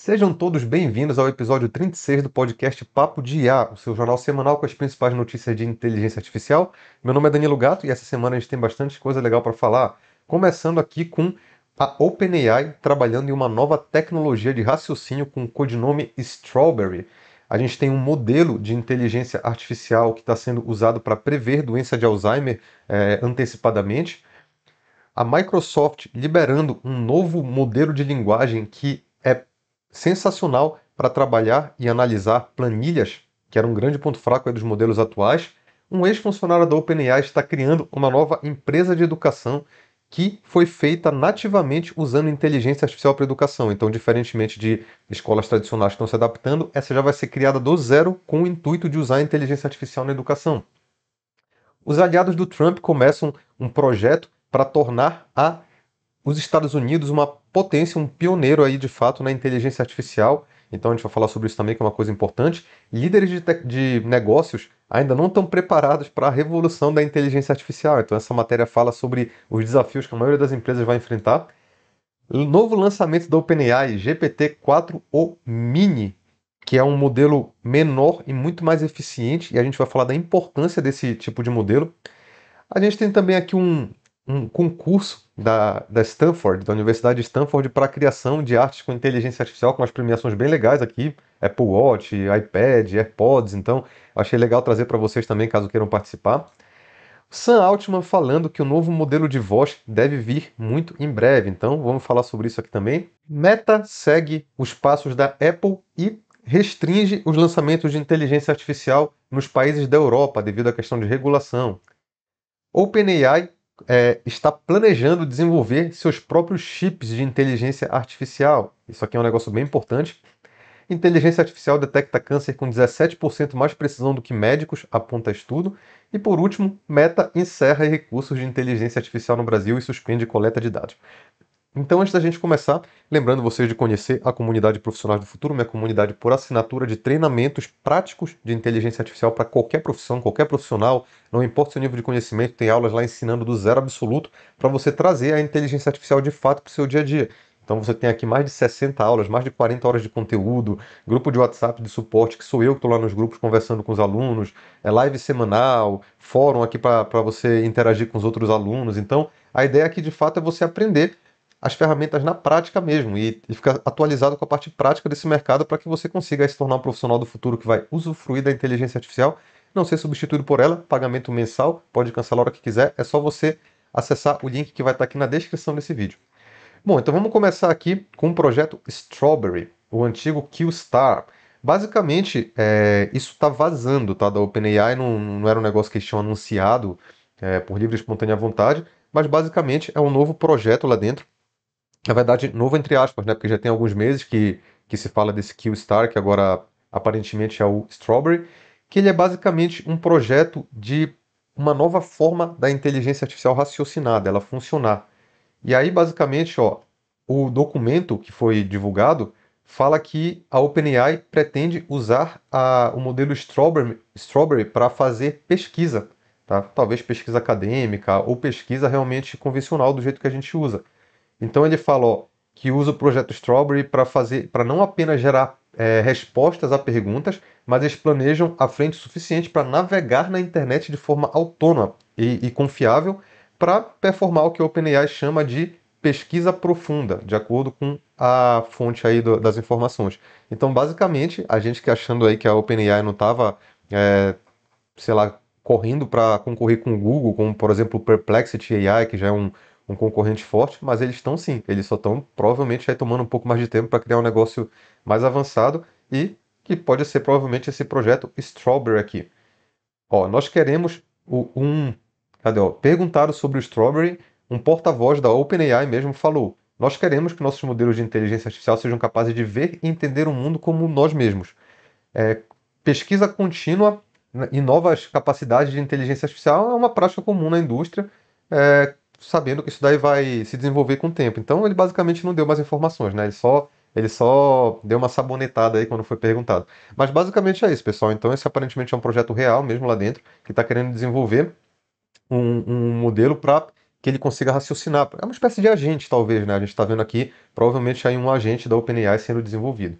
Sejam todos bem-vindos ao episódio 36 do podcast Papo de IA, o seu jornal semanal com as principais notícias de inteligência artificial. Meu nome é Danilo Gato e essa semana a gente tem bastante coisa legal para falar. Começando aqui com a OpenAI trabalhando em uma nova tecnologia de raciocínio com o codinome Strawberry. A gente tem um modelo de inteligência artificial que está sendo usado para prever doença de Alzheimer é, antecipadamente. A Microsoft liberando um novo modelo de linguagem que é sensacional para trabalhar e analisar planilhas, que era um grande ponto fraco dos modelos atuais. Um ex-funcionário da OpenAI está criando uma nova empresa de educação que foi feita nativamente usando inteligência artificial para educação. Então, diferentemente de escolas tradicionais que estão se adaptando, essa já vai ser criada do zero com o intuito de usar a inteligência artificial na educação. Os aliados do Trump começam um projeto para tornar a os Estados Unidos, uma potência, um pioneiro aí de fato na inteligência artificial. Então a gente vai falar sobre isso também, que é uma coisa importante. Líderes de, de negócios ainda não estão preparados para a revolução da inteligência artificial. Então essa matéria fala sobre os desafios que a maioria das empresas vai enfrentar. Novo lançamento da OpenAI, GPT-4 o Mini, que é um modelo menor e muito mais eficiente, e a gente vai falar da importância desse tipo de modelo. A gente tem também aqui um um concurso da, da Stanford, da Universidade de Stanford, para a criação de artes com inteligência artificial, com umas premiações bem legais aqui, Apple Watch, iPad, AirPods, então achei legal trazer para vocês também, caso queiram participar. Sam Altman falando que o novo modelo de voz deve vir muito em breve, então vamos falar sobre isso aqui também. Meta segue os passos da Apple e restringe os lançamentos de inteligência artificial nos países da Europa devido à questão de regulação. OpenAI é, está planejando desenvolver seus próprios chips de inteligência artificial. Isso aqui é um negócio bem importante. Inteligência artificial detecta câncer com 17% mais precisão do que médicos, aponta estudo. E por último, Meta encerra recursos de inteligência artificial no Brasil e suspende coleta de dados. Então, antes da gente começar, lembrando vocês de conhecer a comunidade Profissionais do Futuro, minha comunidade por assinatura de treinamentos práticos de inteligência artificial para qualquer profissão, qualquer profissional, não importa o seu nível de conhecimento, tem aulas lá ensinando do zero absoluto para você trazer a inteligência artificial de fato para o seu dia a dia. Então você tem aqui mais de 60 aulas, mais de 40 horas de conteúdo, grupo de WhatsApp de suporte, que sou eu que estou lá nos grupos conversando com os alunos, é live semanal, fórum aqui para você interagir com os outros alunos. Então a ideia aqui de fato é você aprender as ferramentas na prática mesmo e, e ficar atualizado com a parte prática desse mercado para que você consiga se tornar um profissional do futuro que vai usufruir da inteligência artificial, não ser substituído por ela, pagamento mensal, pode cancelar a hora que quiser, é só você acessar o link que vai estar tá aqui na descrição desse vídeo. Bom, então vamos começar aqui com o projeto Strawberry, o antigo Qstar. Basicamente, é, isso está vazando tá, da OpenAI, não, não era um negócio que eles tinham anunciado é, por livre e espontânea vontade, mas basicamente é um novo projeto lá dentro na verdade, novo entre aspas, né? Porque já tem alguns meses que, que se fala desse Killstar, que agora aparentemente é o Strawberry, que ele é basicamente um projeto de uma nova forma da inteligência artificial raciocinada, ela funcionar. E aí, basicamente, ó, o documento que foi divulgado fala que a OpenAI pretende usar a, o modelo Strawberry, Strawberry para fazer pesquisa, tá? talvez pesquisa acadêmica ou pesquisa realmente convencional do jeito que a gente usa. Então ele fala que usa o projeto Strawberry para fazer, para não apenas gerar é, respostas a perguntas, mas eles planejam a frente suficiente para navegar na internet de forma autônoma e, e confiável para performar o que a OpenAI chama de pesquisa profunda, de acordo com a fonte aí do, das informações. Então, basicamente, a gente que achando aí que a OpenAI não estava, é, sei lá, correndo para concorrer com o Google, como por exemplo o Perplexity AI, que já é um, um concorrente forte, mas eles estão sim. Eles só estão provavelmente aí tomando um pouco mais de tempo para criar um negócio mais avançado e que pode ser provavelmente esse projeto Strawberry aqui. Ó, nós queremos o, um. Cadê? Ó, perguntaram sobre o Strawberry, um porta-voz da OpenAI mesmo falou. Nós queremos que nossos modelos de inteligência artificial sejam capazes de ver e entender o mundo como nós mesmos. É, pesquisa contínua né, e novas capacidades de inteligência artificial é uma prática comum na indústria, é, sabendo que isso daí vai se desenvolver com o tempo. Então ele basicamente não deu mais informações, né? Ele só ele só deu uma sabonetada aí quando foi perguntado. Mas basicamente é isso, pessoal. Então esse aparentemente é um projeto real mesmo lá dentro que está querendo desenvolver um, um modelo para que ele consiga raciocinar. É uma espécie de agente, talvez, né? A gente está vendo aqui, provavelmente, aí um agente da OpenAI sendo desenvolvido.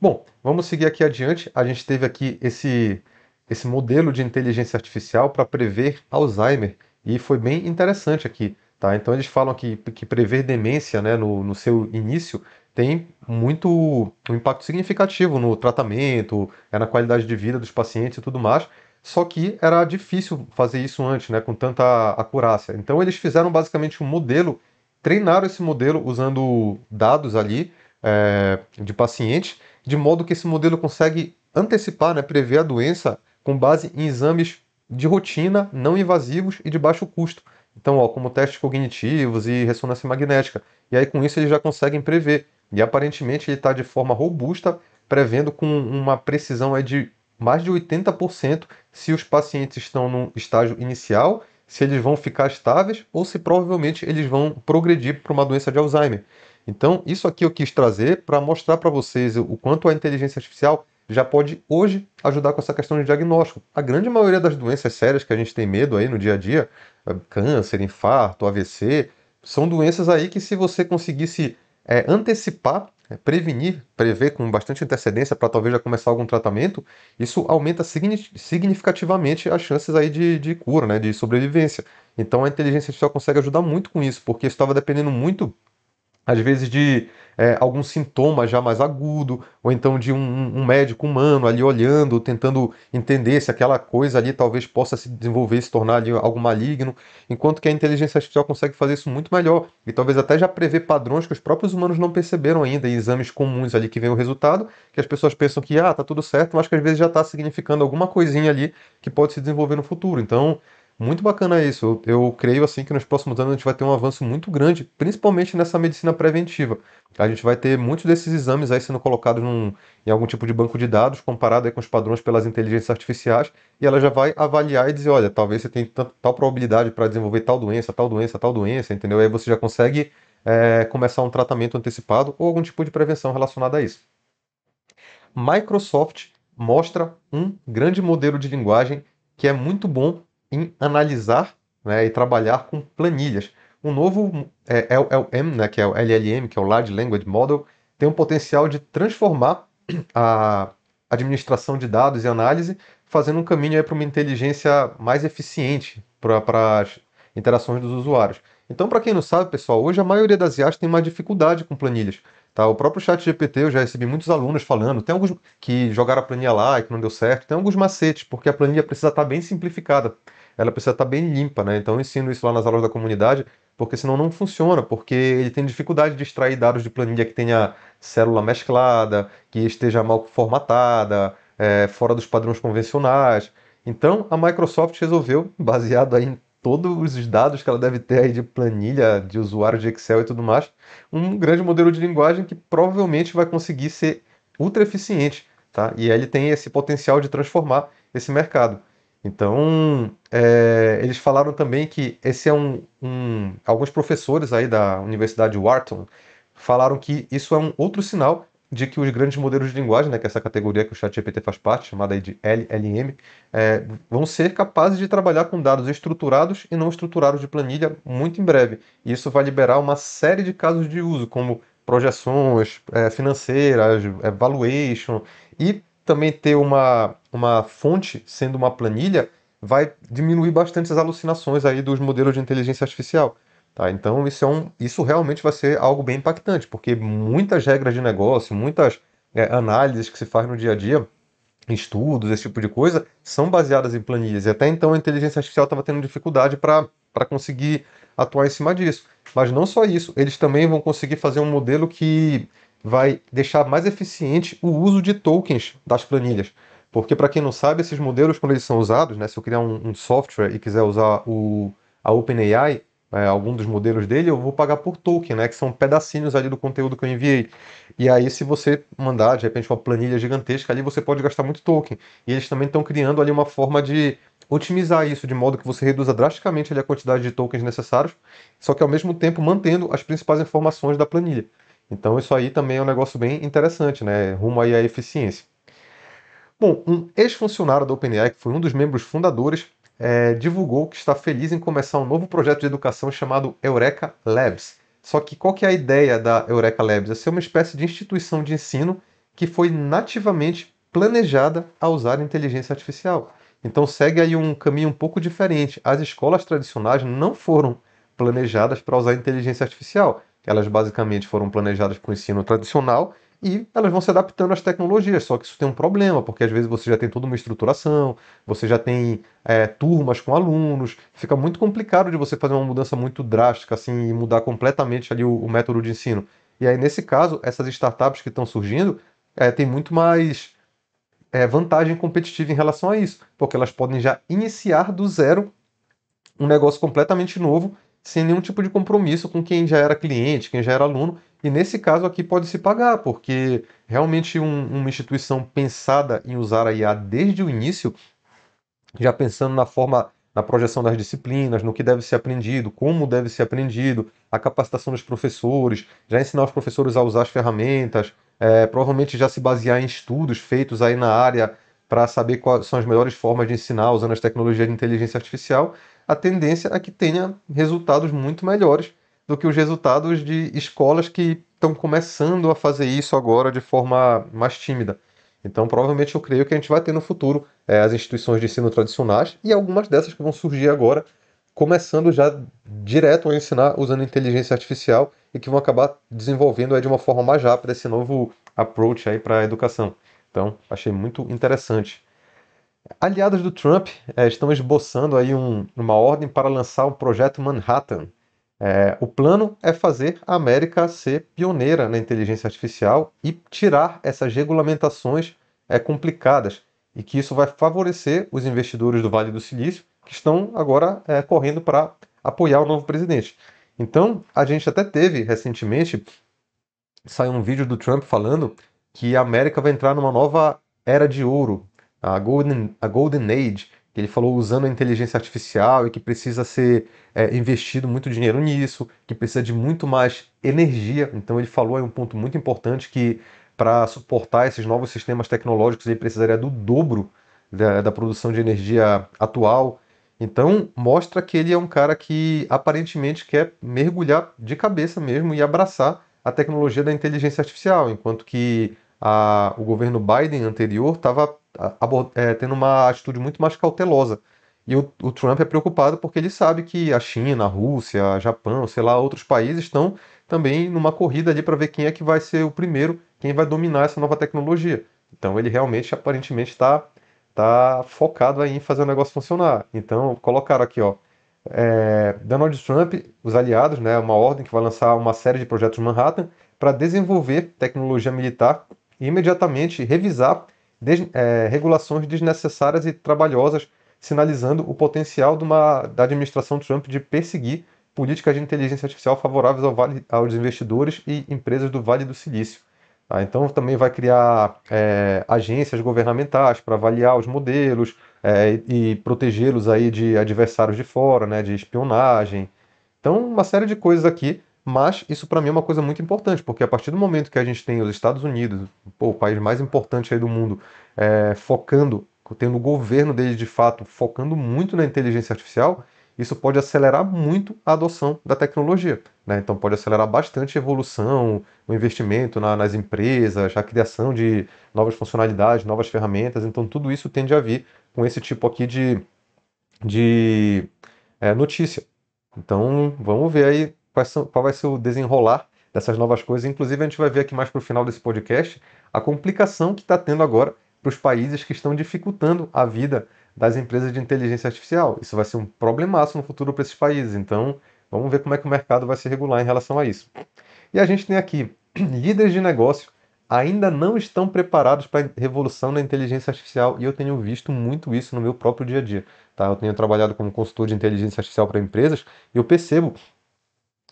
Bom, vamos seguir aqui adiante. A gente teve aqui esse, esse modelo de inteligência artificial para prever Alzheimer e foi bem interessante aqui. Tá? Então eles falam que, que prever demência né, no, no seu início tem muito um impacto significativo no tratamento, é na qualidade de vida dos pacientes e tudo mais. Só que era difícil fazer isso antes, né, com tanta acurácia. Então eles fizeram basicamente um modelo, treinaram esse modelo usando dados ali é, de pacientes, de modo que esse modelo consegue antecipar, né, prever a doença com base em exames de rotina, não invasivos e de baixo custo. Então, ó, como testes cognitivos e ressonância magnética. E aí, com isso, eles já conseguem prever. E aparentemente, ele está de forma robusta, prevendo com uma precisão é de mais de 80% se os pacientes estão no estágio inicial, se eles vão ficar estáveis ou se provavelmente eles vão progredir para uma doença de Alzheimer. Então, isso aqui eu quis trazer para mostrar para vocês o quanto a inteligência artificial já pode hoje ajudar com essa questão de diagnóstico. A grande maioria das doenças sérias que a gente tem medo aí no dia a dia, eh, câncer, infarto, AVC, são doenças aí que se você conseguisse é, antecipar, é, prevenir, prever com bastante antecedência para talvez já começar algum tratamento, isso aumenta significativamente as chances aí de, de cura, né, de sobrevivência. Então a inteligência artificial consegue ajudar muito com isso, porque estava dependendo muito às vezes de é, algum sintoma já mais agudo, ou então de um, um, médico humano ali olhando, tentando entender se aquela coisa ali talvez possa se desenvolver, se tornar ali algo maligno, enquanto que a inteligência artificial consegue fazer isso muito melhor e talvez até já prever padrões que os próprios humanos não perceberam ainda, e exames comuns ali que vem o resultado, que as pessoas pensam que ah, tá tudo certo, mas que às vezes já está significando alguma coisinha ali que pode se desenvolver no futuro. Então, muito bacana isso. Eu, eu creio assim que nos próximos anos a gente vai ter um avanço muito grande, principalmente nessa medicina preventiva. A gente vai ter muitos desses exames aí sendo colocados num, em algum tipo de banco de dados, comparado aí com os padrões pelas inteligências artificiais, e ela já vai avaliar e dizer, olha, talvez você tenha tal, probabilidade para desenvolver tal doença, tal doença, tal doença, entendeu? Aí você já consegue é, começar um tratamento antecipado ou algum tipo de prevenção relacionada a isso. Microsoft mostra um grande modelo de linguagem que é muito bom em analisar né, e trabalhar com planilhas. O novo LLM, é, é é né, que é o LLM, que é o Large Language Model, tem o potencial de transformar a administração de dados e análise, fazendo um caminho para uma inteligência mais eficiente para as interações dos usuários. Então, para quem não sabe, pessoal, hoje a maioria das IAs tem uma dificuldade com planilhas. Tá? O próprio chat GPT, eu já recebi muitos alunos falando, tem alguns que jogaram a planilha lá e que não deu certo, tem alguns macetes, porque a planilha precisa estar tá bem simplificada ela precisa estar tá bem limpa, né? Então eu ensino isso lá nas aulas da comunidade, porque senão não funciona, porque ele tem dificuldade de extrair dados de planilha que tenha célula mesclada, que esteja mal formatada, é, fora dos padrões convencionais. Então a Microsoft resolveu, baseado aí em todos os dados que ela deve ter aí de planilha, de usuário de Excel e tudo mais, um grande modelo de linguagem que provavelmente vai conseguir ser ultra eficiente, tá? E ele tem esse potencial de transformar esse mercado. Então, é, eles falaram também que esse é um, um, Alguns professores aí da Universidade Wharton falaram que isso é um outro sinal de que os grandes modelos de linguagem, né, que é essa categoria que o ChatGPT faz parte, chamada aí de LLM, é, vão ser capazes de trabalhar com dados estruturados e não estruturados de planilha muito em breve. E isso vai liberar uma série de casos de uso, como projeções é, financeiras, valuation e também ter uma, uma fonte, sendo uma planilha, vai diminuir bastante as alucinações aí dos modelos de inteligência artificial. Tá? Então isso, é um, isso realmente vai ser algo bem impactante, porque muitas regras de negócio, muitas é, análises que se faz no dia a dia, estudos, esse tipo de coisa, são baseadas em planilhas. E até então a inteligência artificial estava tendo dificuldade para conseguir atuar em cima disso. Mas não só isso, eles também vão conseguir fazer um modelo que vai deixar mais eficiente o uso de tokens das planilhas. Porque, para quem não sabe, esses modelos, quando eles são usados, né, se eu criar um, um software e quiser usar o, a OpenAI, é, algum dos modelos dele, eu vou pagar por token, né, que são pedacinhos ali do conteúdo que eu enviei. E aí, se você mandar, de repente, uma planilha gigantesca ali, você pode gastar muito token. E eles também estão criando ali uma forma de otimizar isso, de modo que você reduza drasticamente ali, a quantidade de tokens necessários, só que, ao mesmo tempo, mantendo as principais informações da planilha. Então isso aí também é um negócio bem interessante, né? Rumo aí à eficiência. Bom, um ex-funcionário da OpenAI, que foi um dos membros fundadores, é, divulgou que está feliz em começar um novo projeto de educação chamado Eureka Labs. Só que qual que é a ideia da Eureka Labs? É ser uma espécie de instituição de ensino que foi nativamente planejada a usar inteligência artificial. Então segue aí um caminho um pouco diferente. As escolas tradicionais não foram planejadas para usar inteligência artificial. Elas basicamente foram planejadas para o ensino tradicional e elas vão se adaptando às tecnologias. Só que isso tem um problema, porque às vezes você já tem toda uma estruturação, você já tem é, turmas com alunos, fica muito complicado de você fazer uma mudança muito drástica assim e mudar completamente ali o, o método de ensino. E aí, nesse caso, essas startups que estão surgindo é, têm muito mais é, vantagem competitiva em relação a isso, porque elas podem já iniciar do zero um negócio completamente novo sem nenhum tipo de compromisso com quem já era cliente, quem já era aluno. E nesse caso aqui pode se pagar, porque realmente um, uma instituição pensada em usar a IA desde o início, já pensando na forma, na projeção das disciplinas, no que deve ser aprendido, como deve ser aprendido, a capacitação dos professores, já ensinar os professores a usar as ferramentas, é, provavelmente já se basear em estudos feitos aí na área para saber quais são as melhores formas de ensinar usando as tecnologias de inteligência artificial a tendência é que tenha resultados muito melhores do que os resultados de escolas que estão começando a fazer isso agora de forma mais tímida. Então, provavelmente, eu creio que a gente vai ter no futuro é, as instituições de ensino tradicionais e algumas dessas que vão surgir agora, começando já direto a ensinar usando inteligência artificial e que vão acabar desenvolvendo é, de uma forma mais rápida esse novo approach aí para a educação. Então, achei muito interessante Aliados do Trump é, estão esboçando aí um, uma ordem para lançar o projeto Manhattan. É, o plano é fazer a América ser pioneira na inteligência artificial e tirar essas regulamentações é, complicadas, e que isso vai favorecer os investidores do Vale do Silício, que estão agora é, correndo para apoiar o novo presidente. Então, a gente até teve recentemente, saiu um vídeo do Trump falando que a América vai entrar numa nova era de ouro, a Golden, a Golden Age, que ele falou usando a inteligência artificial e que precisa ser é, investido muito dinheiro nisso, que precisa de muito mais energia. Então ele falou aí um ponto muito importante que para suportar esses novos sistemas tecnológicos ele precisaria do dobro da, da produção de energia atual. Então mostra que ele é um cara que aparentemente quer mergulhar de cabeça mesmo e abraçar a tecnologia da inteligência artificial, enquanto que a, o governo Biden anterior estava é, tendo uma atitude muito mais cautelosa. E o, o, Trump é preocupado porque ele sabe que a China, a Rússia, o Japão, sei lá, outros países estão também numa corrida ali para ver quem é que vai ser o primeiro, quem vai dominar essa nova tecnologia. Então ele realmente, aparentemente, está tá focado aí em fazer o negócio funcionar. Então colocaram aqui, ó, é, Donald Trump, os aliados, né, uma ordem que vai lançar uma série de projetos Manhattan para desenvolver tecnologia militar e imediatamente revisar des, é, regulações desnecessárias e trabalhosas, sinalizando o potencial uma, da administração Trump de perseguir políticas de inteligência artificial favoráveis ao vale, aos investidores e empresas do Vale do Silício. Tá? Então também vai criar é, agências governamentais para avaliar os modelos é, e protegê-los aí de adversários de fora, né, de espionagem. Então uma série de coisas aqui mas isso para mim é uma coisa muito importante, porque a partir do momento que a gente tem os Estados Unidos, pô, o país mais importante aí do mundo, é, focando, tendo o governo dele de fato focando muito na inteligência artificial, isso pode acelerar muito a adoção da tecnologia. Né? Então pode acelerar bastante a evolução, o investimento na, nas empresas, a criação de novas funcionalidades, novas ferramentas. Então tudo isso tende a vir com esse tipo aqui de, de é, notícia. Então vamos ver aí qual vai ser o desenrolar dessas novas coisas. Inclusive, a gente vai ver aqui mais para o final desse podcast a complicação que está tendo agora para os países que estão dificultando a vida das empresas de inteligência artificial. Isso vai ser um problemaço no futuro para esses países. Então, vamos ver como é que o mercado vai se regular em relação a isso. E a gente tem aqui líderes de negócio ainda não estão preparados para a revolução da inteligência artificial e eu tenho visto muito isso no meu próprio dia a dia. Tá? Eu tenho trabalhado como consultor de inteligência artificial para empresas e eu percebo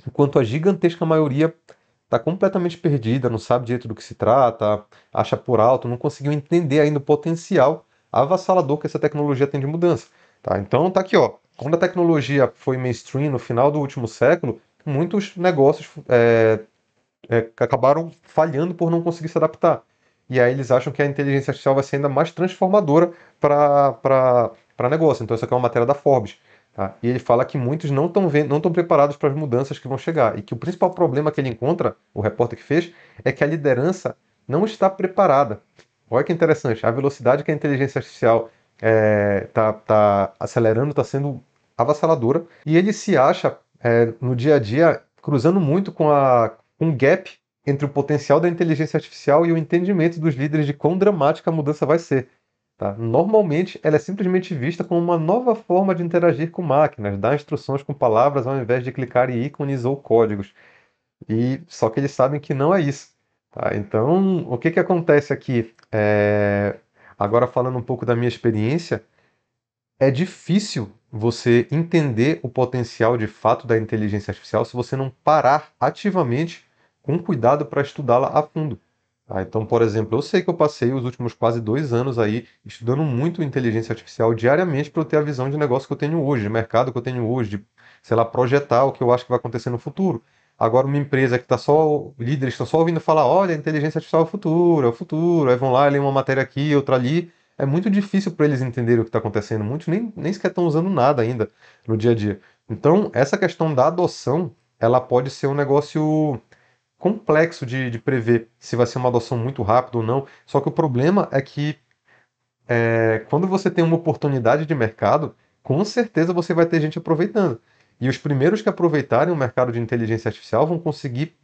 enquanto a gigantesca maioria está completamente perdida, não sabe direito do que se trata, acha por alto, não conseguiu entender ainda o potencial avassalador que essa tecnologia tem de mudança. Tá? Então tá aqui, ó. Quando a tecnologia foi mainstream no final do último século, muitos negócios é, é, acabaram falhando por não conseguir se adaptar. E aí eles acham que a inteligência artificial vai ser ainda mais transformadora para negócio. Então, isso aqui é uma matéria da Forbes. Tá? E ele fala que muitos não estão não preparados para as mudanças que vão chegar e que o principal problema que ele encontra, o repórter que fez, é que a liderança não está preparada. Olha que interessante, a velocidade que a inteligência artificial está é, tá, tá acelerando está sendo avassaladora e ele se acha é, no dia a dia cruzando muito com, a, um gap entre o potencial da inteligência artificial e o entendimento dos líderes de quão dramática a mudança vai ser. Tá? Normalmente, ela é simplesmente vista como uma nova forma de interagir com máquinas, dar instruções com palavras ao invés de clicar em ícones ou códigos. E só que eles sabem que não é isso. Tá? Então, o que, que acontece aqui? É... Agora falando um pouco da minha experiência, é difícil você entender o potencial de fato da inteligência artificial se você não parar ativamente com cuidado para estudá-la a fundo. Tá? Então, por exemplo, eu sei que eu passei os últimos quase dois anos aí estudando muito inteligência artificial diariamente para eu ter a visão de negócio que eu tenho hoje, de mercado que eu tenho hoje, de, sei lá, projetar o que eu acho que vai acontecer no futuro. Agora, uma empresa que está só, líderes estão só ouvindo falar, olha, inteligência artificial é o futuro, é o futuro, aí vão lá, lêem uma matéria aqui, outra ali. É muito difícil para eles entenderem o que está acontecendo, muitos nem, nem sequer estão usando nada ainda no dia a dia. Então, essa questão da adoção, ela pode ser um negócio complexo de, de prever se vai ser uma adoção muito rápida ou não. Só que o problema é que é, quando você tem uma oportunidade de mercado, com certeza você vai ter gente aproveitando. E os primeiros que aproveitarem o mercado de inteligência artificial vão conseguir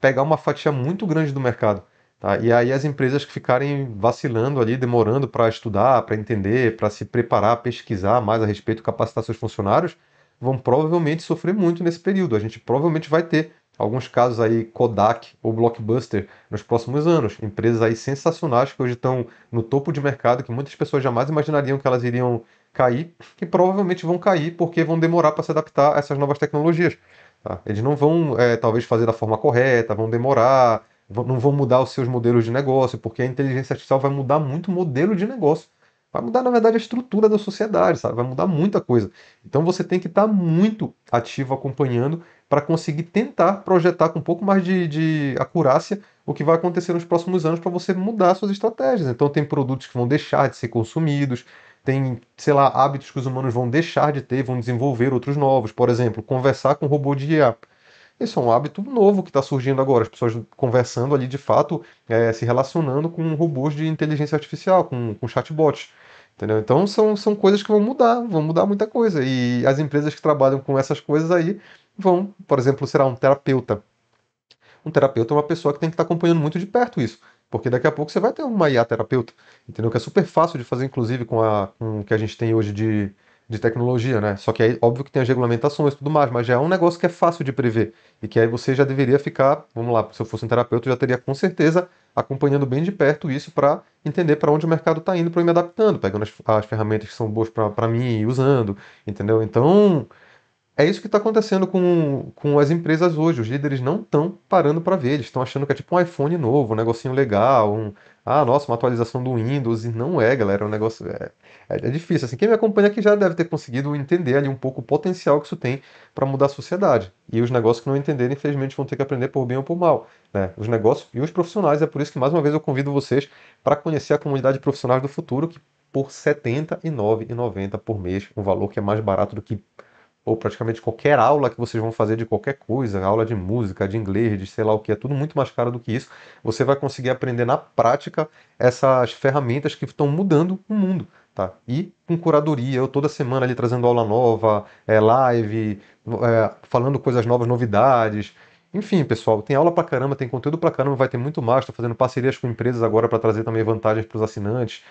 pegar uma fatia muito grande do mercado. Tá? E aí as empresas que ficarem vacilando ali, demorando para estudar, para entender, para se preparar, pesquisar mais a respeito, capacitar seus funcionários, vão provavelmente sofrer muito nesse período. A gente provavelmente vai ter alguns casos aí Kodak ou Blockbuster nos próximos anos. Empresas aí sensacionais que hoje estão no topo de mercado, que muitas pessoas jamais imaginariam que elas iriam cair, que provavelmente vão cair porque vão demorar para se adaptar a essas novas tecnologias. Tá? Eles não vão, é, talvez, fazer da forma correta, vão demorar, vão, não vão mudar os seus modelos de negócio, porque a inteligência artificial vai mudar muito o modelo de negócio. Vai mudar, na verdade, a estrutura da sociedade, sabe? Vai mudar muita coisa. Então você tem que estar tá muito ativo acompanhando para conseguir tentar projetar com um pouco mais de, de acurácia o que vai acontecer nos próximos anos para você mudar suas estratégias. Então tem produtos que vão deixar de ser consumidos, tem, sei lá, hábitos que os humanos vão deixar de ter, vão desenvolver outros novos. Por exemplo, conversar com robô de IA. Isso é um hábito novo que está surgindo agora, as pessoas conversando ali de fato, é, se relacionando com robôs de inteligência artificial, com, com chatbots. Entendeu? Então são, são coisas que vão mudar, vão mudar muita coisa. E as empresas que trabalham com essas coisas aí vão, por exemplo, será um terapeuta. Um terapeuta é uma pessoa que tem que estar tá acompanhando muito de perto isso, porque daqui a pouco você vai ter uma IA terapeuta, entendeu? Que é super fácil de fazer, inclusive, com, a, com o que a gente tem hoje de, de tecnologia, né? Só que aí, óbvio que tem as regulamentações e tudo mais, mas já é um negócio que é fácil de prever e que aí você já deveria ficar, vamos lá, se eu fosse um terapeuta, eu já teria com certeza acompanhando bem de perto isso para entender para onde o mercado está indo para me adaptando, pegando as, as, ferramentas que são boas para mim e usando, entendeu? Então, é isso que está acontecendo com, com as empresas hoje. Os líderes não estão parando para ver, eles estão achando que é tipo um iPhone novo, um negocinho legal, um, ah, nossa, uma atualização do Windows, e não é, galera, é um negócio. É, é, é difícil. Assim, quem me acompanha aqui já deve ter conseguido entender ali um pouco o potencial que isso tem para mudar a sociedade. E os negócios que não entenderem, infelizmente, vão ter que aprender por bem ou por mal. Né? Os negócios e os profissionais. É por isso que, mais uma vez, eu convido vocês para conhecer a comunidade de profissionais do futuro, que por R$ 79,90 por mês, um valor que é mais barato do que ou praticamente qualquer aula que vocês vão fazer de qualquer coisa, aula de música, de inglês, de sei lá o que, é tudo muito mais caro do que isso. Você vai conseguir aprender na prática essas ferramentas que estão mudando o mundo. Tá? E com curadoria, eu toda semana ali trazendo aula nova, é, live, é, falando coisas novas, novidades, enfim, pessoal, tem aula pra caramba, tem conteúdo pra caramba, vai ter muito mais. Estou fazendo parcerias com empresas agora para trazer também vantagens para os assinantes.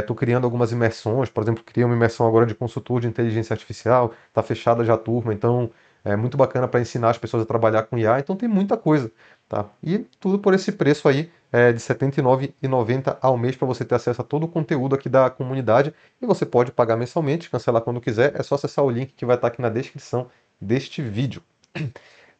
Estou é, criando algumas imersões, por exemplo, criei uma imersão agora de consultor de inteligência artificial, está fechada já a turma, então é muito bacana para ensinar as pessoas a trabalhar com IA. Então tem muita coisa, tá? E tudo por esse preço aí é, de R$ 79,90 ao mês para você ter acesso a todo o conteúdo aqui da comunidade. E você pode pagar mensalmente, cancelar quando quiser. É só acessar o link que vai estar tá aqui na descrição deste vídeo.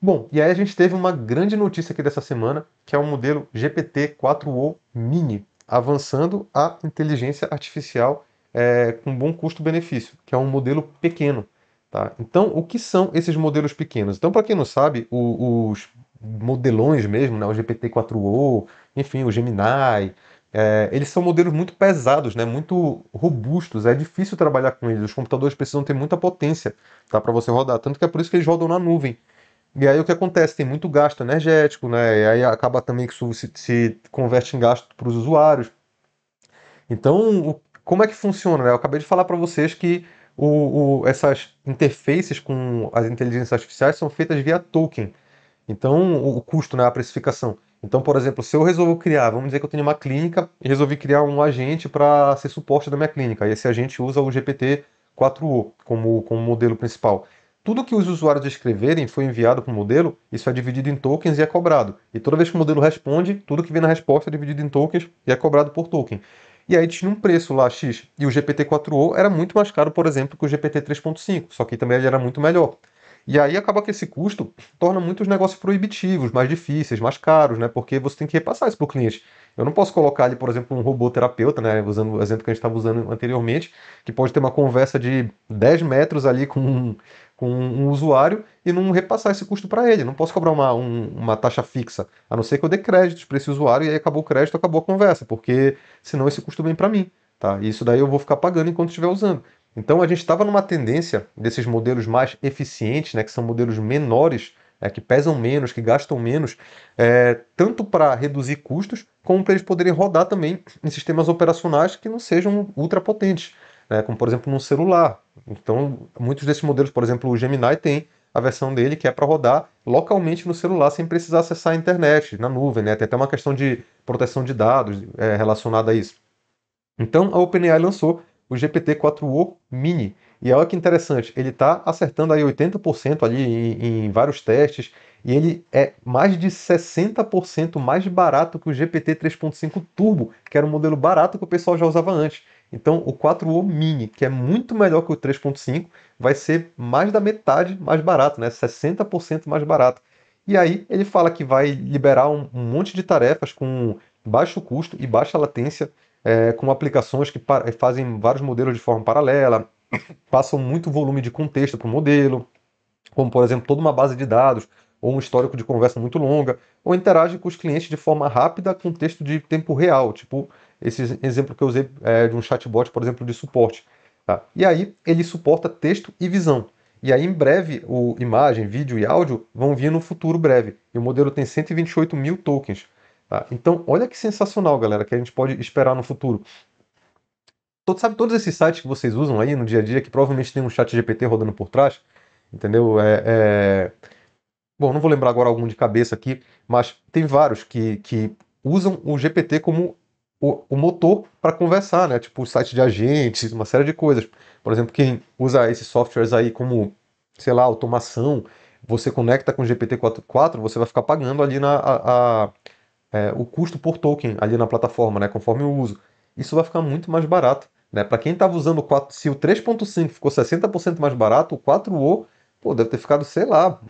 Bom, e aí a gente teve uma grande notícia aqui dessa semana, que é o modelo GPT-4o Mini, avançando a inteligência artificial é, com bom custo-benefício, que é um modelo pequeno. Tá? Então, o que são esses modelos pequenos? Então, para quem não sabe, o, os modelões mesmo, né, o GPT-4o, enfim, o Gemini, é, eles são modelos muito pesados, né, muito robustos, é difícil trabalhar com eles. Os computadores precisam ter muita potência tá, para você rodar, tanto que é por isso que eles rodam na nuvem. E aí o que acontece? Tem muito gasto energético, né? E aí acaba também que isso se, se converte em gasto para os usuários. Então, o, como é que funciona? Né? Eu acabei de falar para vocês que o, o, essas interfaces com as inteligências artificiais são feitas via token. Então, o, custo, né? A precificação. Então, por exemplo, se eu resolvo criar, vamos dizer que eu tenho uma clínica e resolvi criar um agente para ser suporte da minha clínica. E esse agente usa o GPT-4o como, como modelo principal. Tudo que os usuários escreverem foi enviado para o modelo, isso é dividido em tokens e é cobrado. E toda vez que o modelo responde, tudo que vem na resposta é dividido em tokens e é cobrado por token. E aí tinha um preço lá X. E o GPT-4o era muito mais caro, por exemplo, que o GPT 3.5, só que também ele era muito melhor. E aí acaba que esse custo torna muitos negócios proibitivos, mais difíceis, mais caros, né? Porque você tem que repassar isso para o cliente. Eu não posso colocar ali, por exemplo, um robô terapeuta, né? Usando o exemplo que a gente estava usando anteriormente, que pode ter uma conversa de 10 metros ali com um, com um usuário e não repassar esse custo para ele. Não posso cobrar uma, um, uma taxa fixa, a não ser que eu dê créditos para esse usuário e aí acabou o crédito, acabou a conversa, porque senão esse custo vem para mim. Tá? E isso daí eu vou ficar pagando enquanto estiver usando. Então a gente estava numa tendência desses modelos mais eficientes, né, que são modelos menores, né, que pesam menos, que gastam menos, é, tanto para reduzir custos, como para eles poderem rodar também em sistemas operacionais que não sejam ultrapotentes, né, como por exemplo num celular. Então muitos desses modelos, por exemplo, o Gemini tem a versão dele que é para rodar localmente no celular sem precisar acessar a internet, na nuvem, né? Tem até uma questão de proteção de dados é, relacionada a isso. Então a OpenAI lançou o GPT-4o Mini. E olha que interessante, ele está acertando aí 80% ali em, em, vários testes, e ele é mais de 60% mais barato que o GPT 3.5 Turbo, que era um modelo barato que o pessoal já usava antes. Então o 4o Mini, que é muito melhor que o 3.5, vai ser mais da metade mais barato, né? 60% mais barato. E aí ele fala que vai liberar um, um monte de tarefas com baixo custo e baixa latência é, com aplicações que fazem vários modelos de forma paralela, passam muito volume de contexto para o modelo, como por exemplo toda uma base de dados ou um histórico de conversa muito longa, ou interagem com os clientes de forma rápida com texto de tempo real, tipo esse exemplo que eu usei é, de um chatbot, por exemplo, de suporte. Tá? E aí ele suporta texto e visão. E aí em breve, o imagem, vídeo e áudio vão vir no futuro breve. E o modelo tem 128 mil tokens. Tá? Então, olha que sensacional, galera, que a gente pode esperar no futuro. Todo, sabe todos esses sites que vocês usam aí no dia a dia, que provavelmente tem um chat GPT rodando por trás, entendeu? É, é... Bom, não vou lembrar agora algum de cabeça aqui, mas tem vários que, que usam o GPT como o, o motor para conversar, né? Tipo, site de agentes, uma série de coisas. Por exemplo, quem usa esses softwares aí como, sei lá, automação, você conecta com o GPT-4, você vai ficar pagando ali na, a, a é, o custo por token ali na plataforma, né, conforme o uso. Isso vai ficar muito mais barato. Né? Para quem estava usando o 4, se o 3.5 ficou 60% mais barato, o 4O pô, deve ter ficado, sei lá,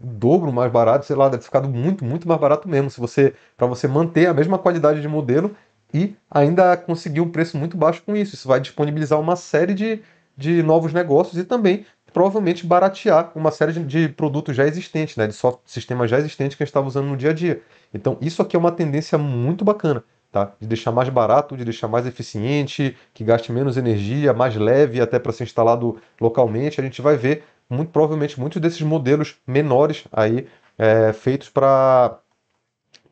o dobro mais barato, sei lá, deve ter ficado muito, muito mais barato mesmo, se você para você manter a mesma qualidade de modelo e ainda conseguir um preço muito baixo com isso. Isso vai disponibilizar uma série de, de novos negócios e também provavelmente baratear uma série de, produtos já existentes, né, de sistemas já existentes que a gente estava usando no dia a dia. Então, isso aqui é uma tendência muito bacana, tá? De deixar mais barato, de deixar mais eficiente, que gaste menos energia, mais leve até para ser instalado localmente. A gente vai ver, muito provavelmente, muitos desses modelos menores aí é, feitos para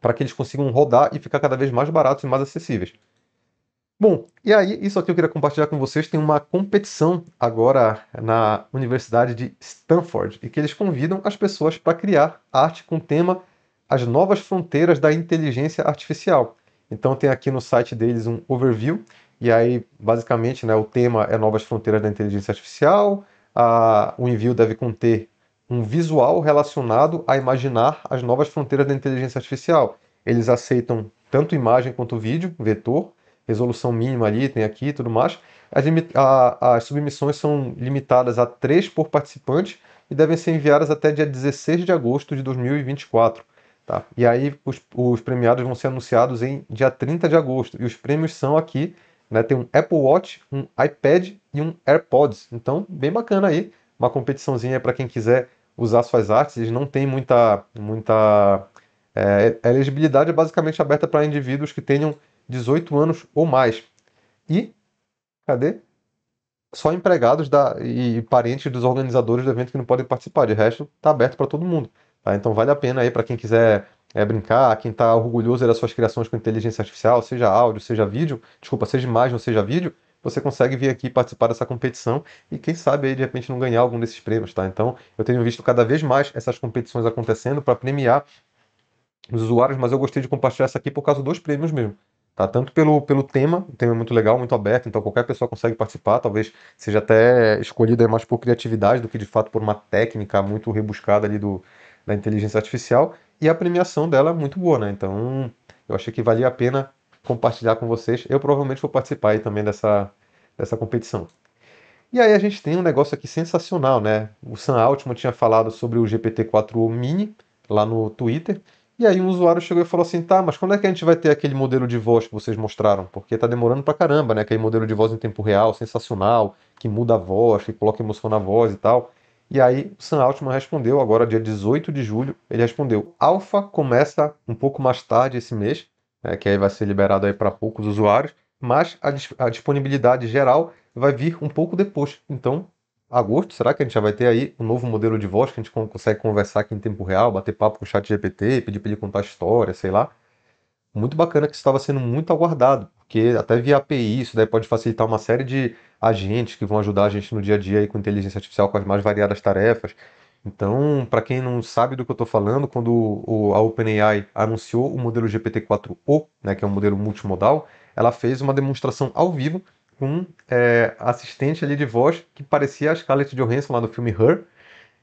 para que eles consigam rodar e ficar cada vez mais baratos e mais acessíveis. Bom, e aí, isso aqui eu queria compartilhar com vocês. Tem uma competição agora na Universidade de Stanford, e que eles convidam as pessoas para criar arte com o tema As Novas Fronteiras da Inteligência Artificial. Então tem aqui no site deles um overview, e aí basicamente né, o tema é Novas Fronteiras da Inteligência Artificial. A, o envio deve conter um visual relacionado a imaginar as novas fronteiras da inteligência artificial. Eles aceitam tanto imagem quanto vídeo, vetor, resolução mínima ali, tem aqui e tudo mais. As, a, as submissões são limitadas a três por participante e devem ser enviadas até dia 16 de agosto de 2024. Tá? E aí os, os premiados vão ser anunciados em dia 30 de agosto. E os prêmios são aqui, né? Tem um Apple Watch, um iPad e um AirPods. Então, bem bacana aí. Uma competiçãozinha para quem quiser usar suas artes. Eles não têm muita. muita é, a elegibilidade é basicamente aberta para indivíduos que tenham 18 anos ou mais. E, cadê? Só empregados da, e parentes dos organizadores do evento que não podem participar. De resto, está aberto para todo mundo. Tá? Então vale a pena aí para quem quiser é, brincar, quem está orgulhoso das suas criações com inteligência artificial, seja áudio, seja vídeo, desculpa, seja imagem ou seja vídeo, você consegue vir aqui participar dessa competição e quem sabe aí de repente não ganhar algum desses prêmios, tá? Então eu tenho visto cada vez mais essas competições acontecendo para premiar os usuários, mas eu gostei de compartilhar essa aqui por causa dos prêmios mesmo. Tá? Tanto pelo, pelo tema, o tema é muito legal, muito aberto, então qualquer pessoa consegue participar, talvez seja até escolhida mais por criatividade do que de fato por uma técnica muito rebuscada ali do, da inteligência artificial, e a premiação dela é muito boa, né? Então eu achei que valia a pena compartilhar com vocês. Eu provavelmente vou participar aí também dessa, dessa competição. E aí a gente tem um negócio aqui sensacional, né? O Sam Altman tinha falado sobre o GPT-4 Mini lá no Twitter, e aí o usuário chegou e falou assim: tá, mas quando é que a gente vai ter aquele modelo de voz que vocês mostraram? Porque tá demorando pra caramba, né? Aquele modelo de voz em tempo real, sensacional, que muda a voz, que coloca emoção na voz e tal. E aí o Sam Altman respondeu, agora dia 18 de julho, ele respondeu: Alpha começa um pouco mais tarde esse mês, né, que aí vai ser liberado aí para poucos usuários, mas a, a disponibilidade geral vai vir um pouco depois. Então agosto, será que a gente já vai ter aí um novo modelo de voz que a gente consegue conversar aqui em tempo real, bater papo com o chat GPT, pedir para ele contar história, sei lá. Muito bacana que estava sendo muito aguardado, porque até via API isso daí pode facilitar uma série de agentes que vão ajudar a gente no dia a dia aí com inteligência artificial com as mais variadas tarefas. Então, para quem não sabe do que eu estou falando, quando a OpenAI anunciou o modelo GPT-4o, né, que é um modelo multimodal, ela fez uma demonstração ao vivo com é, assistente ali de voz que parecia a Scarlett Johansson lá no filme Her.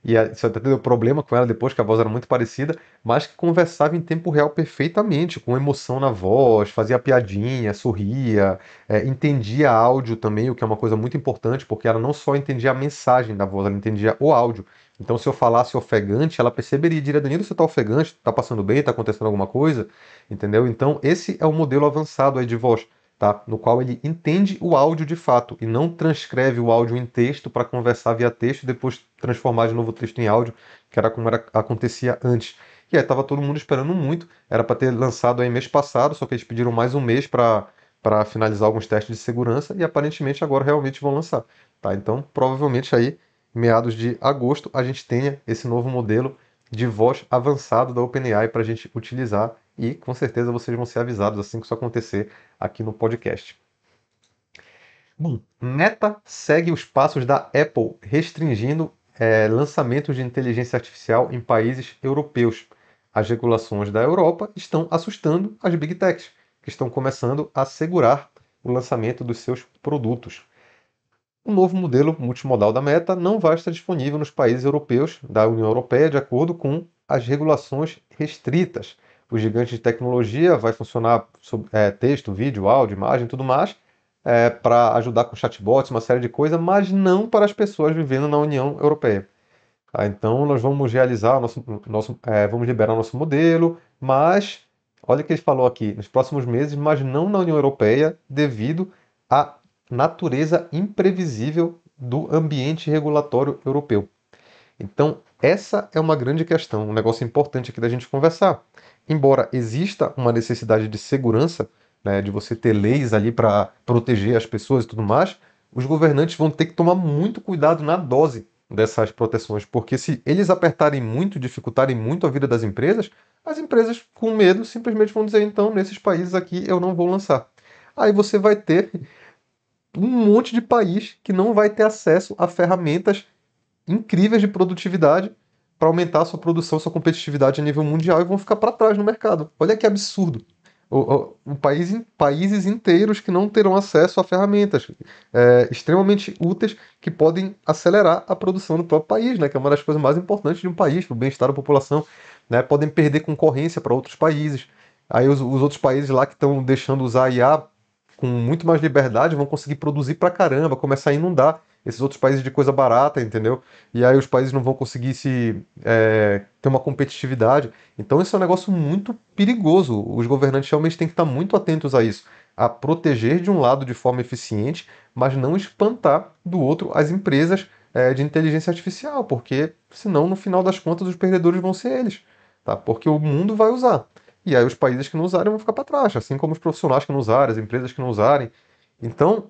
E a, isso até deu problema com ela depois, que a voz era muito parecida, mas que conversava em tempo real perfeitamente, com emoção na voz, fazia piadinha, sorria, é, entendia áudio também, o que é uma coisa muito importante, porque ela não só entendia a mensagem da voz, ela entendia o áudio. Então, se eu falasse ofegante, ela perceberia, diria, Danilo, você está ofegante, está passando bem, está acontecendo alguma coisa, entendeu? Então, esse é o modelo avançado aí de voz tá? no qual ele entende o áudio de fato e não transcreve o áudio em texto para conversar via texto e depois transformar de novo o texto em áudio, que era como era, acontecia antes. E aí estava todo mundo esperando muito, era para ter lançado aí mês passado, só que eles pediram mais um mês para para finalizar alguns testes de segurança e aparentemente agora realmente vão lançar, tá? Então, provavelmente aí meados de agosto a gente tenha esse novo modelo de voz avançado da OpenAI para a gente utilizar e com certeza vocês vão ser avisados assim que isso acontecer aqui no podcast. Bom, Meta segue os passos da Apple restringindo é, lançamentos de inteligência artificial em países europeus. As regulações da Europa estão assustando as big techs, que estão começando a segurar o lançamento dos seus produtos. O novo modelo multimodal da Meta não vai estar disponível nos países europeus da União Europeia, de acordo com as regulações restritas o gigante de tecnologia, vai funcionar sobre, é, texto, vídeo, áudio, imagem, tudo mais, é, para ajudar com chatbots, uma série de coisas, mas não para as pessoas vivendo na União Europeia. Tá? Então nós vamos realizar nosso, nosso é, vamos liberar o nosso modelo, mas olha o que ele falou aqui, nos próximos meses, mas não na União Europeia, devido à natureza imprevisível do ambiente regulatório europeu. Então, essa é uma grande questão, um negócio importante aqui da gente conversar. Embora exista uma necessidade de segurança, né, de você ter leis ali para proteger as pessoas e tudo mais, os governantes vão ter que tomar muito cuidado na dose dessas proteções, porque se eles apertarem muito, dificultarem muito a vida das empresas, as empresas com medo simplesmente vão dizer então nesses países aqui eu não vou lançar. Aí você vai ter um monte de país que não vai ter acesso a ferramentas incríveis de produtividade para aumentar sua produção, sua competitividade a nível mundial e vão ficar para trás no mercado. Olha que absurdo. O, o, o país, países inteiros que não terão acesso a ferramentas é, extremamente úteis que podem acelerar a produção do próprio país, né, que é uma das coisas mais importantes de um país, para o bem-estar da população. Né, podem perder concorrência para outros países. Aí os, os outros países lá que estão deixando usar IA com muito mais liberdade vão conseguir produzir para caramba, começar a inundar esses outros países de coisa barata, entendeu? E aí os países não vão conseguir se é, ter uma competitividade. Então isso é um negócio muito perigoso. Os governantes realmente têm que estar muito atentos a isso, a proteger de um lado de forma eficiente, mas não espantar do outro as empresas é, de inteligência artificial, porque senão no final das contas os perdedores vão ser eles, tá? Porque o mundo vai usar. E aí os países que não usarem vão ficar para trás, assim como os profissionais que não usarem, as empresas que não usarem. Então,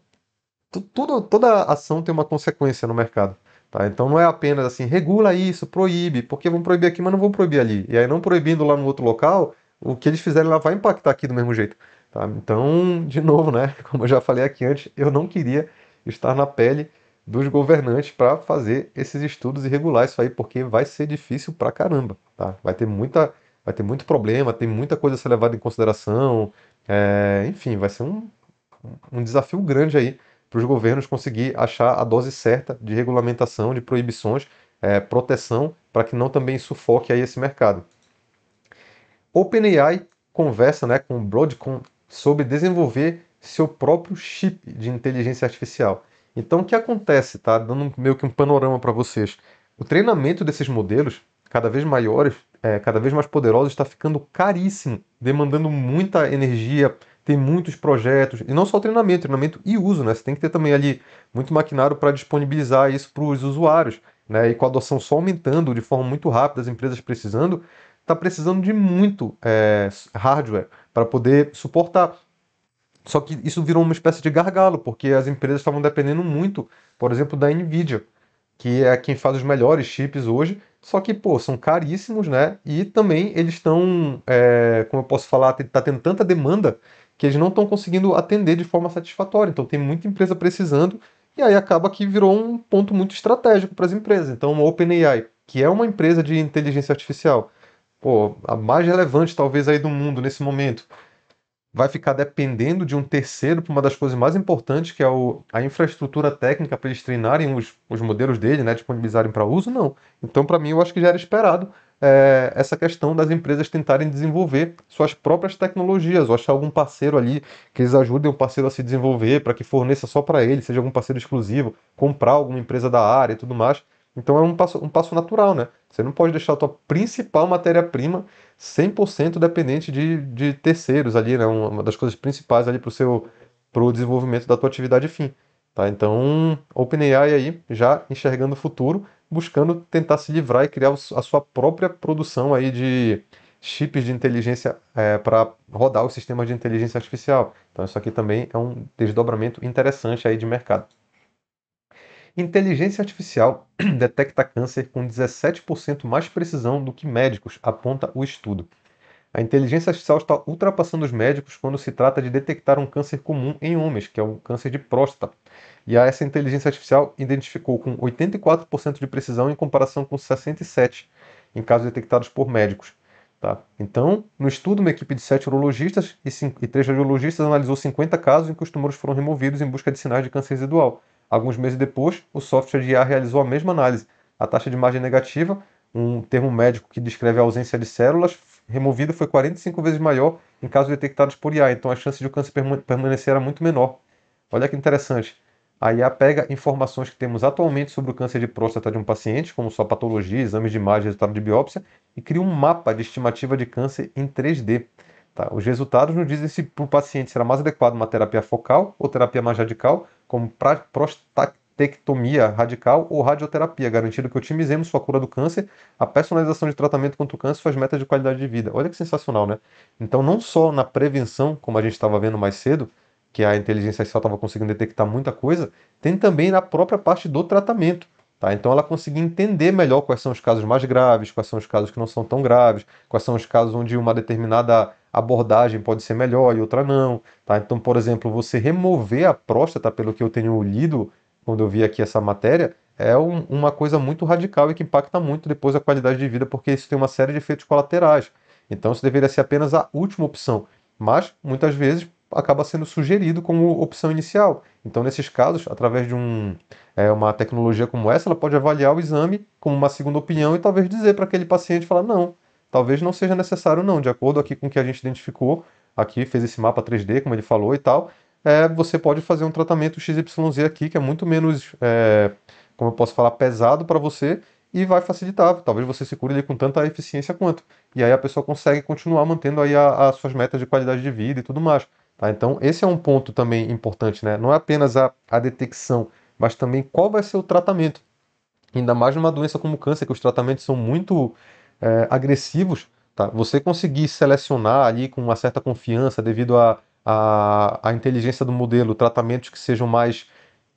tudo, toda ação tem uma consequência no mercado. Tá? Então não é apenas assim, regula isso, proíbe, porque vão proibir aqui, mas não vão proibir ali. E aí não proibindo lá no outro local, o que eles fizerem lá vai impactar aqui do mesmo jeito. Tá? Então, de novo, né? Como eu já falei aqui antes, eu não queria estar na pele dos governantes para fazer esses estudos e regular isso aí, porque vai ser difícil pra caramba. Tá? Vai ter muita. Vai ter muito problema, tem muita coisa a ser levada em consideração. É, enfim, vai ser um, um desafio grande aí para os governos conseguir achar a dose certa de regulamentação, de proibições, é, proteção, para que não também sufoque aí esse mercado. OpenAI conversa né, com o Broadcom sobre desenvolver seu próprio chip de inteligência artificial. Então, o que acontece, tá? Dando meio que um panorama para vocês. O treinamento desses modelos, cada vez maiores, é, cada vez mais poderosos, está ficando caríssimo, demandando muita energia, tem muitos projetos, e não só treinamento, treinamento e uso, né? Você tem que ter também ali muito maquinário para disponibilizar isso para os usuários, né? E com a adoção só aumentando de forma muito rápida, as empresas precisando, está precisando de muito é, hardware para poder suportar. Só que isso virou uma espécie de gargalo, porque as empresas estavam dependendo muito, por exemplo, da Nvidia, que é quem faz os melhores chips hoje, só que, pô, são caríssimos, né? E também eles estão, é, como eu posso falar, tá tendo tanta demanda que eles não estão conseguindo atender de forma satisfatória. Então tem muita empresa precisando e aí acaba que virou um ponto muito estratégico para as empresas. Então a OpenAI, que é uma empresa de inteligência artificial, pô, a mais relevante talvez aí do mundo nesse momento, vai ficar dependendo de um terceiro para uma das coisas mais importantes, que é o, a infraestrutura técnica para eles treinarem os, os modelos dele, né, disponibilizarem para uso? Não. Então, para mim, eu acho que já era esperado é, essa questão das empresas tentarem desenvolver suas próprias tecnologias, ou achar algum parceiro ali que eles ajudem o parceiro a se desenvolver, para que forneça só para ele, seja algum parceiro exclusivo, comprar alguma empresa da área e tudo mais. Então é um passo, um passo natural, né? Você não pode deixar a tua principal matéria-prima 100% dependente de, de terceiros ali, né? Uma das coisas principais ali para o seu pro desenvolvimento da tua atividade fim. Tá? Então, OpenAI aí já enxergando o futuro buscando tentar se livrar e criar a sua própria produção aí de chips de inteligência é, para rodar o sistema de inteligência artificial. Então isso aqui também é um desdobramento interessante aí de mercado. Inteligência artificial detecta câncer com 17% mais precisão do que médicos, aponta o estudo. A inteligência artificial está ultrapassando os médicos quando se trata de detectar um câncer comum em homens, que é o câncer de próstata. E essa inteligência artificial identificou com 84% de precisão em comparação com 67% em casos detectados por médicos. Tá? Então, no estudo, uma equipe de 7 urologistas e, 5, e 3 radiologistas analisou 50 casos em que os tumores foram removidos em busca de sinais de câncer residual. Alguns meses depois, o software de IA realizou a mesma análise. A taxa de margem negativa, um termo médico que descreve a ausência de células, removido foi 45 vezes maior em casos detectados por IA, então a chance de o câncer permanecer era muito menor. Olha que interessante. A IA pega informações que temos atualmente sobre o câncer de próstata de um paciente, como sua patologia, exames de imagem, resultado de biópsia, e cria um mapa de estimativa de câncer em 3D. Tá? Os resultados nos dizem se para o paciente será mais adequado uma terapia focal ou terapia mais radical, como prostactomia tectomia radical ou radioterapia, garantindo que otimizemos sua cura do câncer, a personalização de tratamento contra o câncer e suas metas de qualidade de vida. Olha que sensacional, né? Então, não só na prevenção, como a gente estava vendo mais cedo, que a inteligência artificial estava conseguindo detectar muita coisa, tem também na própria parte do tratamento. Tá? Então ela conseguia entender melhor quais são os casos mais graves, quais são os casos que não são tão graves, quais são os casos onde uma determinada abordagem pode ser melhor e outra não. Tá? Então, por exemplo, você remover a próstata, pelo que eu tenho lido quando eu vi aqui essa matéria, é um, uma coisa muito radical e que impacta muito depois a qualidade de vida, porque isso tem uma série de efeitos colaterais. Então, isso deveria ser apenas a última opção, mas muitas vezes acaba sendo sugerido como opção inicial. Então, nesses casos, através de um, é, uma tecnologia como essa, ela pode avaliar o exame como uma segunda opinião e talvez dizer para aquele paciente, falar, não, talvez não seja necessário não, de acordo aqui com o que a gente identificou, aqui fez esse mapa 3D, como ele falou e tal, é, você pode fazer um tratamento XYZ aqui, que é muito menos, é, como eu posso falar, pesado para você e vai facilitar. Talvez você se cure ali com tanta eficiência quanto. E aí a pessoa consegue continuar mantendo aí as suas metas de qualidade de vida e tudo mais. Tá? Então, esse é um ponto também importante, né? Não é apenas a, a detecção, mas também qual vai ser o tratamento. Ainda mais numa doença como câncer, que os tratamentos são muito é, agressivos, tá? Você conseguir selecionar ali com uma certa confiança devido a a, a inteligência do modelo, tratamentos que sejam mais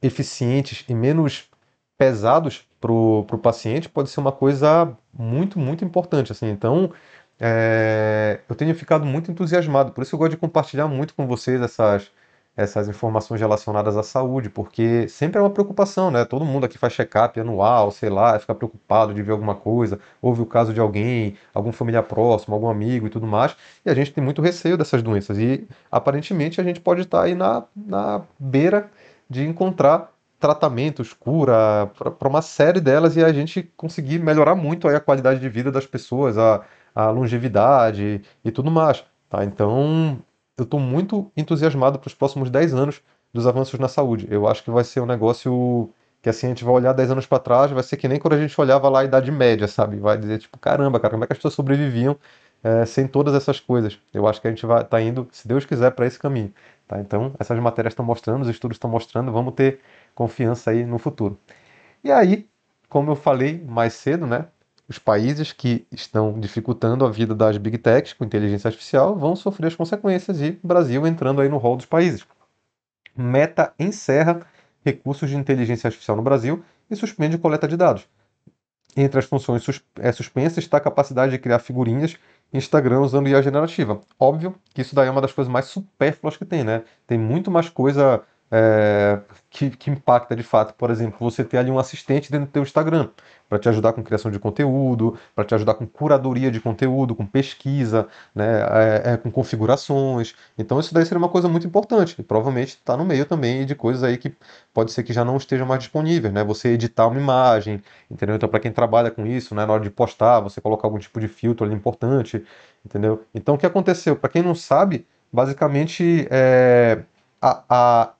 eficientes e menos pesados para o paciente pode ser uma coisa muito, muito importante. Assim. Então, é, eu tenho ficado muito entusiasmado, por isso eu gosto de compartilhar muito com vocês essas, essas informações relacionadas à saúde, porque sempre é uma preocupação, né? Todo mundo aqui faz check-up anual, sei lá, fica preocupado de ver alguma coisa, houve o caso de alguém, algum familiar próximo, algum amigo e tudo mais, e a gente tem muito receio dessas doenças. E aparentemente a gente pode estar aí na, na beira de encontrar tratamentos, cura para uma série delas e a gente conseguir melhorar muito aí a qualidade de vida das pessoas, a, a longevidade e tudo mais. Tá? Então, eu estou muito entusiasmado para os próximos 10 anos dos avanços na saúde. Eu acho que vai ser um negócio que assim a gente vai olhar 10 anos para trás, vai ser que nem quando a gente olhava lá a Idade Média, sabe? Vai dizer tipo, caramba, cara, como é que as pessoas sobreviviam é, sem todas essas coisas? Eu acho que a gente vai tá indo, se Deus quiser, para esse caminho. Tá? Então, essas matérias estão mostrando, os estudos estão mostrando, vamos ter confiança aí no futuro. E aí, como eu falei mais cedo, né? os países que estão dificultando a vida das big techs com inteligência artificial vão sofrer as consequências e Brasil entrando aí no rol dos países. Meta encerra recursos de inteligência artificial no Brasil e suspende coleta de dados. Entre as funções sus é, suspensas está a capacidade de criar figurinhas Instagram usando IA generativa. Óbvio que isso daí é uma das coisas mais supérfluas que tem, né? Tem muito mais coisa é, que, que, impacta de fato, por exemplo, você ter ali um assistente dentro do teu Instagram para te ajudar com criação de conteúdo, para te ajudar com curadoria de conteúdo, com pesquisa, né, é, é, com configurações. Então isso daí seria uma coisa muito importante. E provavelmente está no meio também de coisas aí que pode ser que já não estejam mais disponíveis, né? Você editar uma imagem, entendeu? Então para quem trabalha com isso, né, na hora de postar, você colocar algum tipo de filtro ali importante, entendeu? Então o que aconteceu? Para quem não sabe, basicamente é, a, a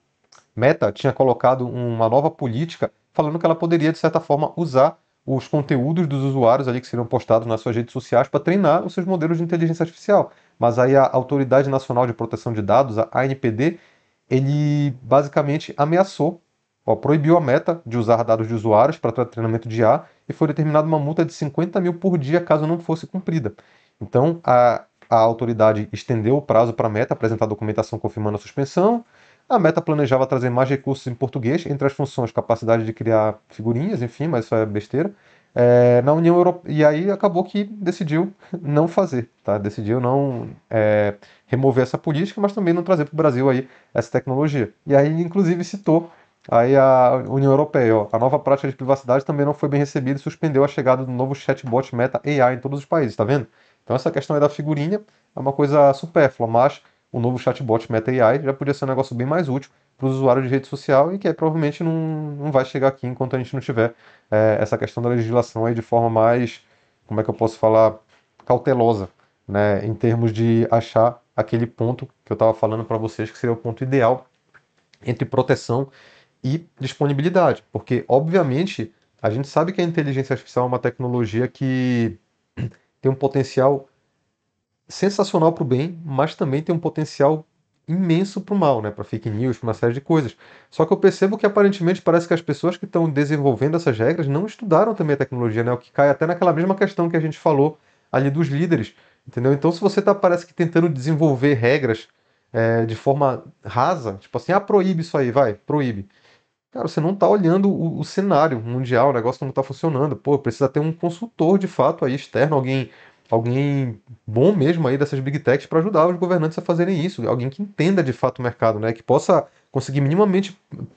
Meta tinha colocado uma nova política falando que ela poderia, de certa forma, usar os conteúdos dos usuários ali que seriam postados nas suas redes sociais para treinar os seus modelos de inteligência artificial. Mas aí a Autoridade Nacional de Proteção de Dados, a ANPD, ele basicamente ameaçou, ó, proibiu a meta de usar dados de usuários para treinamento de IA e foi determinada uma multa de 50 mil por dia caso não fosse cumprida. Então a, a autoridade estendeu o prazo para a meta apresentar documentação confirmando a suspensão, a Meta planejava trazer mais recursos em português, entre as funções, capacidade de criar figurinhas, enfim, mas isso é besteira. É, na União Europeia, e aí acabou que decidiu não fazer, tá? Decidiu não é, remover essa política, mas também não trazer para o Brasil aí essa tecnologia. E aí, inclusive, citou aí a União Europeia, ó, a nova prática de privacidade também não foi bem recebida e suspendeu a chegada do novo chatbot Meta AI em todos os países, tá vendo? Então essa questão aí da figurinha é uma coisa supérflua, mas o novo chatbot Meta AI já podia ser um negócio bem mais útil para os usuários de rede social e que provavelmente não, não vai chegar aqui enquanto a gente não tiver é, essa questão da legislação aí de forma mais, como é que eu posso falar, cautelosa, né, em termos de achar aquele ponto que eu estava falando para vocês que seria o ponto ideal entre proteção e disponibilidade, porque obviamente a gente sabe que a inteligência artificial é uma tecnologia que tem um potencial sensacional para o bem, mas também tem um potencial imenso para o mal, né? Para fake news, para uma série de coisas. Só que eu percebo que aparentemente parece que as pessoas que estão desenvolvendo essas regras não estudaram também a tecnologia, né? O que cai até naquela mesma questão que a gente falou ali dos líderes, entendeu? Então, se você está parece que tentando desenvolver regras é, de forma rasa, tipo assim, ah, proíbe isso aí, vai, proíbe. Cara, você não está olhando o, o, cenário mundial, o negócio não está funcionando. Pô, precisa ter um consultor de fato aí externo, alguém alguém bom mesmo aí dessas big techs para ajudar os governantes a fazerem isso, alguém que entenda de fato o mercado, né, que possa conseguir minimamente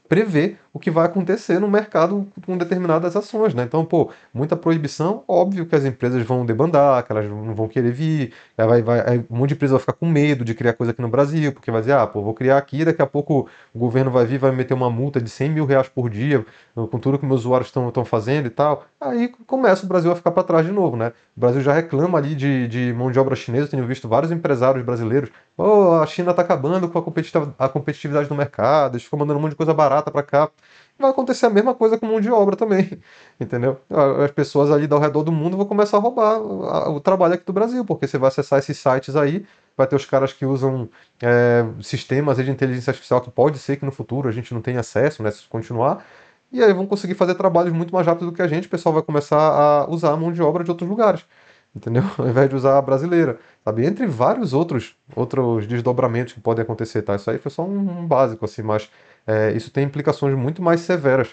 prever o que vai acontecer no mercado com determinadas ações, né? Então, pô, muita proibição, óbvio que as empresas vão debandar, que elas não vão querer vir, vai, vai, um monte de empresa vai ficar com medo de criar coisa aqui no Brasil, porque vai dizer, ah, pô, vou criar aqui, daqui a pouco o governo vai vir, vai meter uma multa de 100 mil reais por dia, com tudo que meus usuários estão fazendo e tal, aí começa o Brasil a ficar para trás de novo, né? O Brasil já reclama ali de, de mão de obra chinesa, tenho visto vários empresários brasileiros Oh, a China está acabando com a competitividade do mercado, eles ficam mandando um monte de coisa barata para cá. Vai acontecer a mesma coisa com mão de obra também, entendeu? As pessoas ali ao redor do mundo vão começar a roubar o trabalho aqui do Brasil, porque você vai acessar esses sites aí, vai ter os caras que usam é, sistemas de inteligência artificial que pode ser que no futuro a gente não tenha acesso, né, se continuar, e aí vão conseguir fazer trabalhos muito mais rápido do que a gente, o pessoal vai começar a usar a mão de obra de outros lugares entendeu? Ao invés de usar a brasileira, sabe? Entre vários outros outros desdobramentos que podem acontecer, tá? Isso aí foi só um, um básico, assim, mas é, isso tem implicações muito mais severas.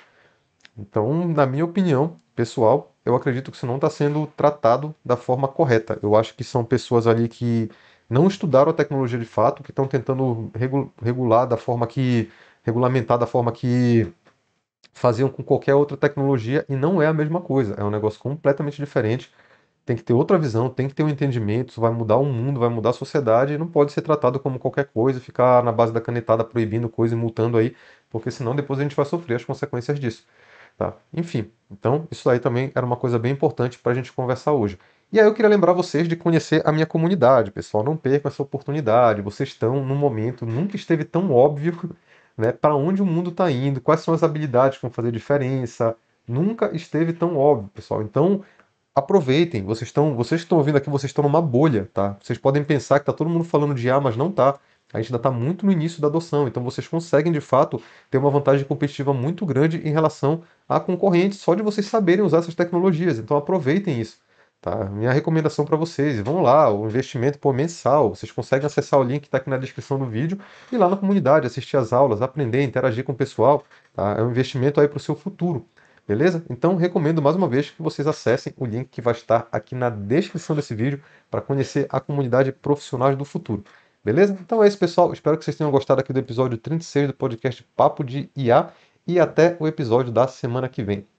Então, na minha opinião pessoal, eu acredito que isso não está sendo tratado da forma correta. Eu acho que são pessoas ali que não estudaram a tecnologia de fato, que estão tentando regular da forma que regulamentar da forma que faziam com qualquer outra tecnologia e não é a mesma coisa. É um negócio completamente diferente tem que ter outra visão, tem que ter um entendimento, isso vai mudar o mundo, vai mudar a sociedade, e não pode ser tratado como qualquer coisa, ficar na base da canetada proibindo coisa e multando aí, porque senão depois a gente vai sofrer as consequências disso. Tá? Enfim, então isso aí também era uma coisa bem importante para a gente conversar hoje. E aí eu queria lembrar vocês de conhecer a minha comunidade, pessoal, não percam essa oportunidade, vocês estão num momento, nunca esteve tão óbvio, né, para onde o mundo está indo, quais são as habilidades que vão fazer diferença, nunca esteve tão óbvio, pessoal. Então, aproveitem. Vocês estão, vocês estão ouvindo aqui, vocês estão numa bolha, tá? Vocês podem pensar que tá todo mundo falando de A, ah, mas não tá. A gente ainda está muito no início da adoção, então vocês conseguem de fato ter uma vantagem competitiva muito grande em relação a concorrentes só de vocês saberem usar essas tecnologias. Então aproveitem isso. Tá? Minha recomendação para vocês, vão lá, o investimento por mensal, vocês conseguem acessar o link que está aqui na descrição do vídeo e lá na comunidade assistir as aulas, aprender, interagir com o pessoal, tá? É um investimento aí para o seu futuro. Beleza? Então recomendo mais uma vez que vocês acessem o link que vai estar aqui na descrição desse vídeo para conhecer a comunidade profissionais do futuro. Beleza? Então é isso, pessoal. Espero que vocês tenham gostado aqui do episódio 36 do podcast Papo de IA e até o episódio da semana que vem.